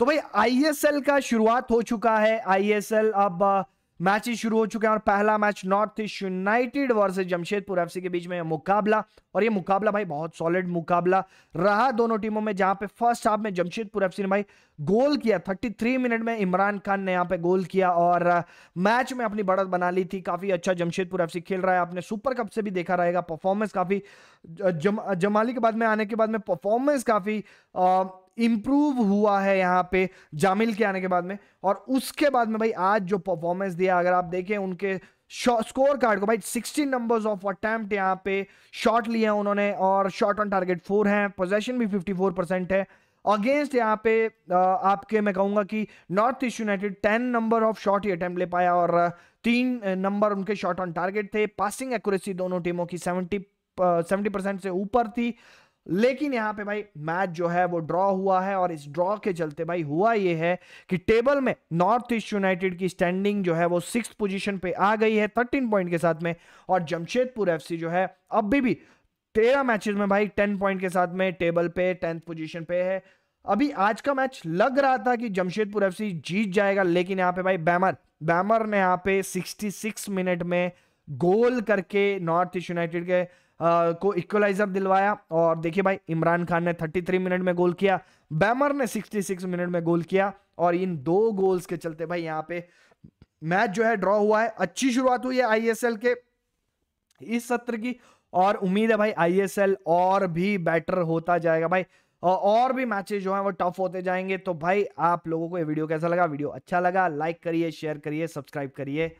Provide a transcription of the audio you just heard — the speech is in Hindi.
तो भाई आईएसएल का शुरुआत हो चुका है आईएसएल अब मैच शुरू हो चुके हैं और पहला match North East United versus Jamshedpur FC के बीच में मुकाबला और ये मुकाबला भाई बहुत सॉलिड मुकाबला रहा दोनों टीमों में जहां पे फर्स्ट हाफ में जमशेदपुर एफसी ने भाई गोल किया 33 मिनट में इमरान खान ने यहाँ पे गोल किया और मैच में अपनी बढ़त बना ली थी काफी अच्छा जमशेदपुर एफ खेल रहा है आपने सुपर कप से भी देखा रहेगा परफॉर्मेंस काफी जम, जमाली के बाद में आने के बाद में परफॉर्मेंस काफी इम्प्रूव हुआ है यहाँ पे जामिल के आने के बाद में और उसके बाद में भाई आज जो परफॉर्मेंस दिया अगर आप देखें उनके स्कोर कार्ड को भाई 16 नंबर्स ऑफ अटैम्प्ट यहाँ पे शॉट लिए हैं उन्होंने और शॉट ऑन टारगेट फोर हैं पोजेशन भी 54 परसेंट है अगेंस्ट यहाँ पे आपके मैं कहूंगा कि North East United ten number of shot ही अटैम्प्ट ले पाया और तीन नंबर उनके शॉट ऑन टारगेट थे पासिंग एक्यूरेसी दोनों टीमों की सेवेंटी सेवेंटी परसेंट से ऊपर थी लेकिन यहां पे भाई मैच जो है वो ड्रॉ हुआ है और इस ड्रॉ के चलते भाई हुआ ये है कि टेबल में नॉर्थ ईस्ट यूनाइटेड की स्टैंडिंग जो है वो सिक्स पोजीशन पे आ गई है थर्टीन पॉइंट के साथ में और जमशेदपुर एफसी जो है अब भी, भी तेरह मैचेस में भाई टेन पॉइंट के साथ में टेबल पे टेंथ पोजिशन पे है अभी आज का मैच लग रहा था कि जमशेदपुर एफ जीत जाएगा लेकिन यहाँ पे भाई बैमर बैमर ने यहाँ पे सिक्सटी मिनट में गोल करके नॉर्थ ईस्ट यूनाइटेड के को इक्वलाइजर दिलवाया और देखिए भाई इमरान खान ने 33 मिनट में गोल किया बैमर ने 66 मिनट में गोल किया और इन दो गोल्स के चलते भाई यहाँ पे मैच जो है ड्रॉ हुआ है अच्छी शुरुआत हुई है आईएसएल के इस सत्र की और उम्मीद है भाई आईएसएल और भी बेटर होता जाएगा भाई और भी मैचेस जो हैं वो टफ होते जाएंगे तो भाई आप लोगों को ये वीडियो कैसा लगा वीडियो अच्छा लगा लाइक करिए शेयर करिए सब्सक्राइब करिए